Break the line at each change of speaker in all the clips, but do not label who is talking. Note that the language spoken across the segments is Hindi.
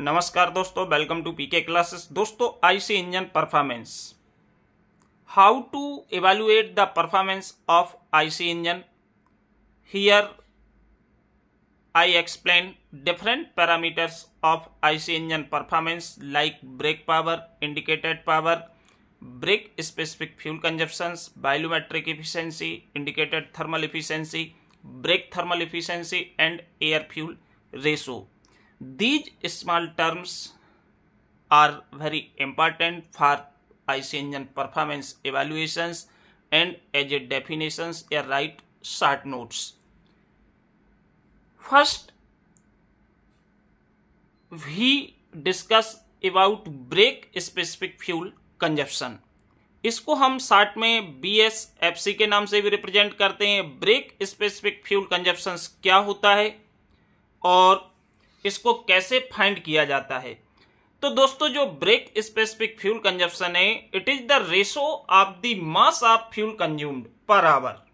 नमस्कार दोस्तों वेलकम टू पीके क्लासेस दोस्तों IC engine performance how to evaluate the performance of IC engine here I explain different parameters of IC engine performance like brake power indicated power brake specific fuel consumptions volumetric efficiency indicated thermal efficiency brake thermal efficiency and air fuel ratio these small terms are very important for IC engine performance evaluation and as a definition या write short notes first we discuss about brake specific fuel consumption इसको हम शार्ट में बी एस एफ सी के नाम से भी रिप्रेजेंट करते हैं ब्रेक स्पेसिफिक फ्यूल कंजप्शन क्या होता है और इसको कैसे फाइंड किया जाता है तो दोस्तों जो ब्रेक स्पेसिफिक फ्यूल कंजप्शन है it is the ratio of the mass of fuel consumed per hour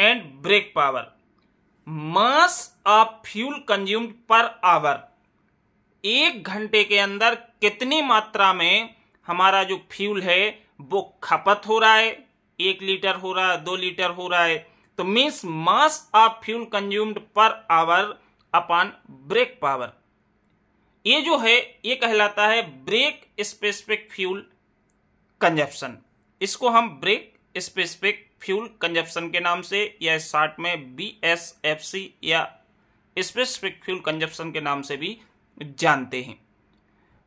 and brake power mass of fuel consumed per hour एक घंटे के अंदर कितनी मात्रा में हमारा जो फ्यूल है वो खपत हो रहा है एक लीटर हो रहा है दो लीटर हो रहा है तो means mass of fuel consumed per hour upon brake power ये जो है ये कहलाता है ब्रेक स्पेसिफिक फ्यूल कंजप्शन इसको हम ब्रेक स्पेसिफिक फ्यूल कंजप्शन के नाम से या शॉर्ट में बी एस एफ सी या स्पेसिफिक फ्यूल कंजप्शन के नाम से भी जानते हैं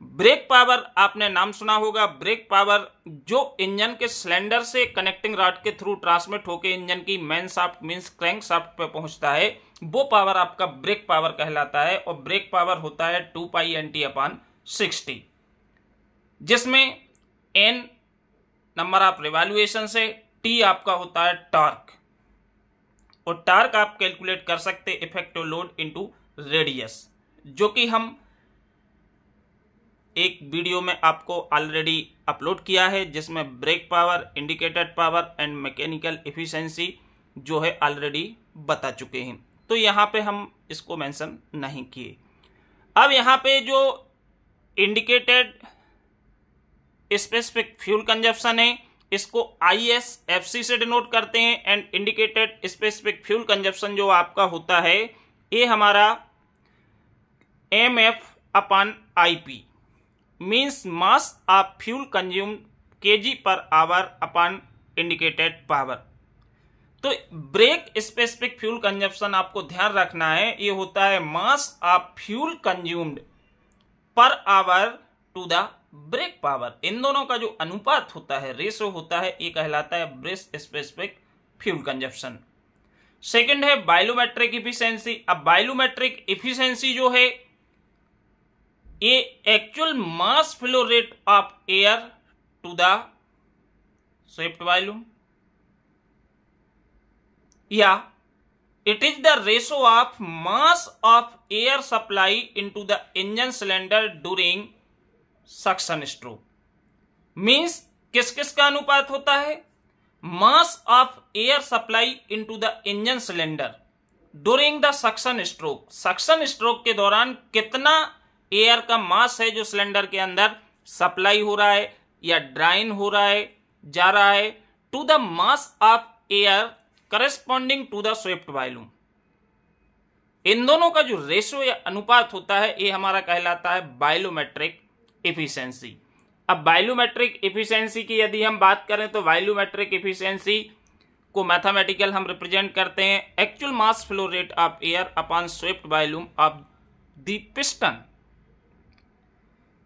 ब्रेक पावर आपने नाम सुना होगा ब्रेक पावर जो इंजन के सिलेंडर से कनेक्टिंग रॉड के थ्रू ट्रांसमिट होकर इंजन की main shaft means crank shaft पर पहुंचता है वो पावर आपका ब्रेक पावर कहलाता है और ब्रेक पावर होता है two pi N T upon sixty जिसमें एन नंबर आप रिवेल्यूएशन से टी आपका होता है टार्क और टार्क आप कैलकुलेट कर सकते इफेक्टिव लोड इंटू रेडियस जो कि हम एक वीडियो में आपको ऑलरेडी अपलोड किया है जिसमें brake power indicated power and mechanical efficiency जो है ऑलरेडी बता चुके हैं तो यहाँ पे हम इसको मेंशन नहीं किए अब यहाँ पे जो इंडिकेटेड स्पेसिफिक फ्यूल कंजप्शन है इसको आई एस एफ सी से डिनोट करते हैं and indicated specific fuel consumption जो आपका होता है ये हमारा M F upon I P mass mass fuel fuel K G per hour upon indicated power तो ब्रेक स्पेसिफिक फ्यूल कंजप्शन आपको ध्यान रखना है ये होता है mass of fuel consumed per hour to the brake power इन दोनों का जो अनुपात होता है रेशो होता है ये कहलाता है brake specific fuel consumption second है बायोमेट्रिक इफिशियंसी अब बायोमेट्रिक इफिशियंसी जो है a actual mass flow rate of air to the swift volume या it is the ratio of mass of air supply into the engine cylinder during suction stroke means किस किस का अनुपात होता है mass of air supply into the engine cylinder during the suction stroke suction stroke के दौरान कितना एयर का मास है जो सिलेंडर के अंदर सप्लाई हो रहा है या ड्राइन हो रहा है जा रहा है to the mass of air corresponding to the swift volume इन दोनों का जो रेशो या अनुपात होता है ये हमारा कहलाता है बायोमेट्रिक इफिशियंसी अब बायोमेट्रिक इफिशियंसी की यदि हम बात करें तो बायोमेट्रिक इफिशियंसी को मैथमेटिकल हम रिप्रेजेंट करते हैं actual mass flow rate of air upon swift volume of दिस्टन पिस्टन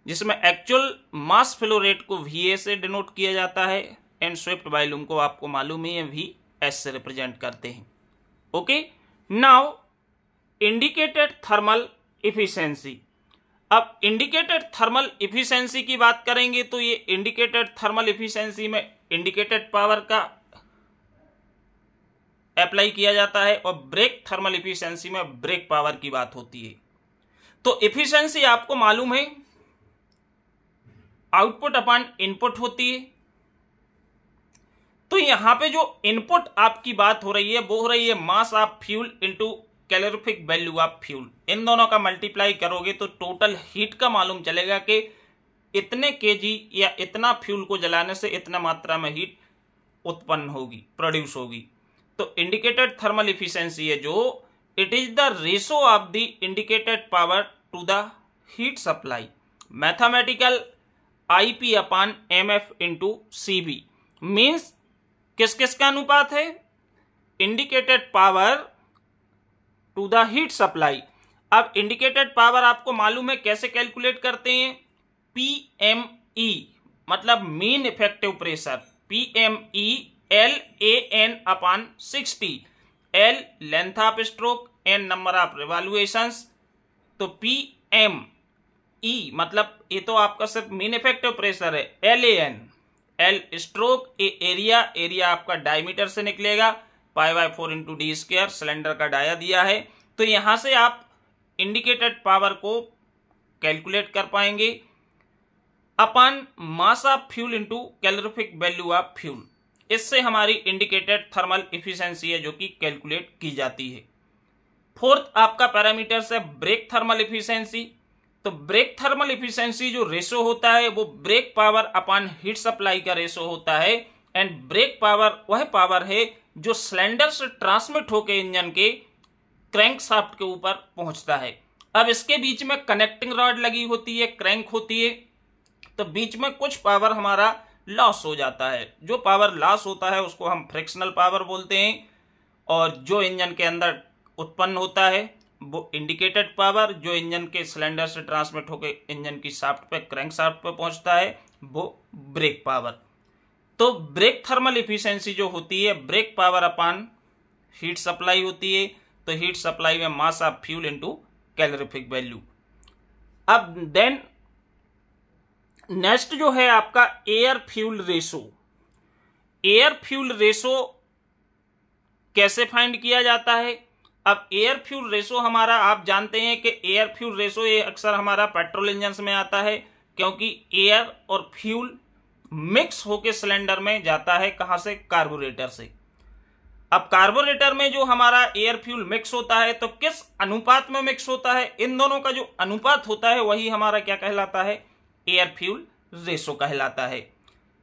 जिसमें एक्चुअल मास फ्लो रेट को वी से डिनोट किया जाता है एंड स्विफ्ट वॉल्यूम को आपको मालूम ही है वी एस से रिप्रेजेंट करते हैं okay now indicated thermal efficiency अब इंडिकेटेड थर्मल इफिशेंसी की बात करेंगे तो ये इंडिकेटेड थर्मल इफिशेंसी में इंडिकेटेड पावर का अप्लाई किया जाता है और ब्रेक थर्मल इफिशेंसी में ब्रेक पावर की बात होती है तो इफिशेंसी आपको मालूम है आउटपुट अपॉन इनपुट होती है तो यहां पे जो इनपुट आपकी बात हो रही है वो हो रही है mass of fuel into calorific value of fuel इन दोनों का मल्टीप्लाई करोगे तो टोटल हीट का मालूम चलेगा कि इतने केजी या इतना फ्यूल को जलाने से इतना मात्रा में हीट उत्पन्न होगी प्रोड्यूस होगी तो इंडिकेटेड थर्मल इफिशियंसी है जो it is the ratio of the indicated power to the heat supply mathematical I P upon M F into C B means किस किस का अनुपात है indicated power to the heat supply अब इंडिकेटेड पावर आपको मालूम है कैसे कैलकुलेट करते हैं पी एम ई मतलब mean effective pressure P M E L A N upon sixty L length of stroke N number of revolutions तो पी एम ई e, मतलब ये तो आपका सिर्फ मीन इफेक्टिव प्रेशर है L A N L stroke A area area आपका डायमीटर से निकलेगा pi by four into D square cylinder का डाया दिया है तो यहां से आप इंडिकेटेड पावर को कैलकुलेट कर पाएंगे upon mass of fuel into calorific value of fuel इससे हमारी इंडिकेटेड थर्मल इफिशियंसी है जो कि कैलकुलेट की जाती है फोर्थ आपका पैरामीटर्स है ब्रेक थर्मल इफिशियंसी तो ब्रेक थर्मल इफिशियंसी जो रेशो होता है वो brake power upon heat supply का रेशो होता है एंड ब्रेक पावर वह पावर है जो सिलेंडर से ट्रांसमिट होकर इंजन के क्रैंक साफ्ट के ऊपर पहुंचता है अब इसके बीच में कनेक्टिंग रॉड लगी होती है क्रैंक होती है तो बीच में कुछ पावर हमारा लॉस हो जाता है जो पावर लॉस होता है उसको हम फ्रिक्शनल पावर बोलते हैं और जो इंजन के अंदर उत्पन्न होता है वो इंडिकेटेड पावर जो इंजन के सिलेंडर से ट्रांसमिट होकर इंजन की साफ्ट पे क्रैंक साफ्ट पे पहुंचता है वो ब्रेक पावर तो ब्रेक थर्मल इफिशियंसी जो होती है brake power upon heat supply होती है तो हीट सप्लाई में mass of fuel into calorific value अब देन नेक्स्ट जो है आपका air fuel ratio air fuel ratio कैसे फाइंड किया जाता है अब एयर फ्यूल रेशो हमारा आप जानते हैं कि एयर फ्यूल रेशो ये अक्सर हमारा पेट्रोल इंजन में आता है क्योंकि एयर और फ्यूल मिक्स होके सिलेंडर में जाता है कहां से कार्बोरेटर से अब कार्बोरेटर में जो हमारा एयर फ्यूल मिक्स होता है तो किस अनुपात में मिक्स होता है इन दोनों का जो अनुपात होता है वही हमारा क्या कहलाता है एयर फ्यूल रेशो कहलाता है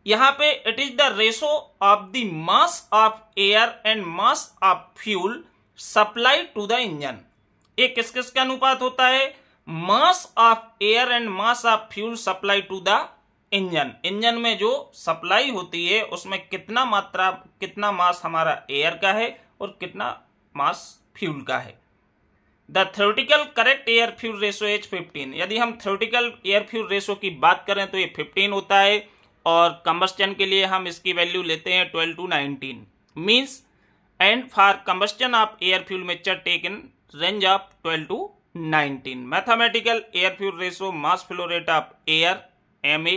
यहां पे it is the ratio of the mass of air and mass of fuel supply to the engine ये किस किस का अनुपात होता है mass of air and mass of fuel supply to the engine engine में जो सप्लाई होती है उसमें कितना मात्रा कितना मास हमारा एयर का है और कितना मास फ्यूल का है the theoretical correct air fuel ratio H fifteen यदि हम थ्योरेटिकल एयर फ्यूल रेशो की बात करें तो ये फिफ्टीन होता है और कंबस्टन के लिए हम इसकी वैल्यू लेते हैं twelve to nineteen means and for combustion of air fuel mixture take in range of twelve to nineteen mathematical air fuel ratio mass flow rate of air M A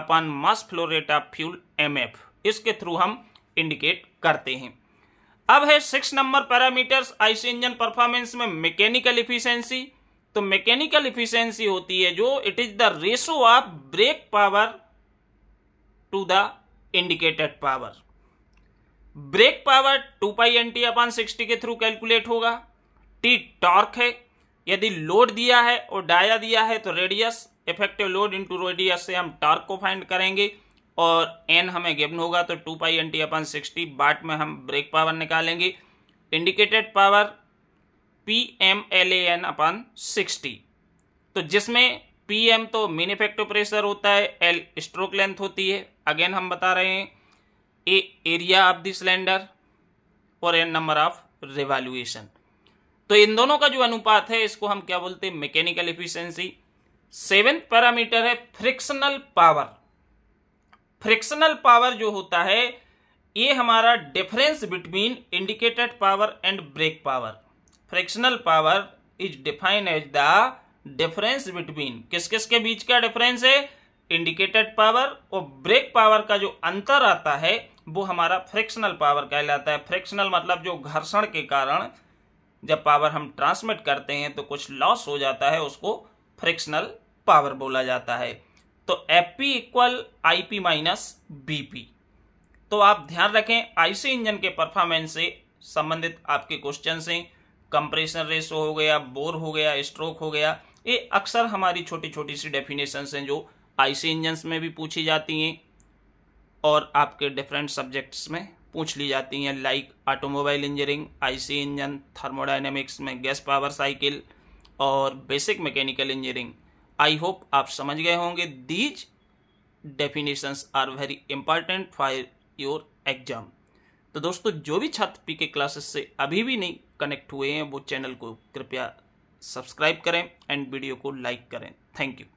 upon mass flow rate of fuel M F इसके थ्रू हम इंडिकेट करते हैं अब है six number parameters IC engine performance में मैकेनिकल इफिशियंसी तो मैकेनिकल इफिशियंसी होती है जो it is the ratio of break power to the indicated power brake power two pi N T upon sixty के थ्रू कैलकुलेट होगा टी टॉर्क है यदि लोड दिया है और डाया दिया है तो radius effective load into radius से हम टॉर्क को फाइंड करेंगे और एन हमें गिवन होगा तो two pi N T upon sixty बाट में हम ब्रेक पावर निकालेंगे indicated power P M L A N upon sixty तो जिसमें पी एम तो मीन इफेक्टिव प्रेशर होता है एल स्ट्रोक लेंथ होती है अगेन हम बता रहे हैं A area of the cylinder और एन नंबर ऑफ revaluation तो इन दोनों का जो अनुपात है इसको हम क्या बोलते हैं मैकेनिकल इफिशियंसी सेवेंथ पैरामीटर है फ्रिक्शनल पावर फ्रिक्शनल पावर जो होता है ये हमारा difference between indicated power and brake power frictional power is define as the difference between किस किस के बीच का डिफरेंस है इंडिकेटेड पावर और ब्रेक पावर का जो अंतर आता है वो हमारा फ्रिक्शनल पावर कहलाता है फ्रिक्शनल मतलब जो घर्षण के कारण जब पावर हम ट्रांसमिट करते हैं तो कुछ लॉस हो जाता है उसको फ्रिक्शनल पावर बोला जाता है तो F P equal I P minus B P तो आप ध्यान रखें आईसी इंजन के परफॉर्मेंस से संबंधित आपके क्वेश्चन हैं कंप्रेशन रेशो हो गया बोर हो गया स्ट्रोक हो गया ये अक्सर हमारी छोटी छोटी सी डेफिनेशन हैं जो आईसी इंजन में भी पूछी जाती हैं और आपके डिफरेंट सब्जेक्ट्स में पूछ ली जाती हैं like automobile engineering IC engine thermodynamics में गैस पावर साइकिल और basic mechanical engineering I hope आप समझ गए होंगे these definitions are very important for your exam तो दोस्तों जो भी छात्र पी के क्लासेस से अभी भी नहीं कनेक्ट हुए हैं वो चैनल को कृपया सब्सक्राइब करें एंड वीडियो को लाइक करें थैंक यू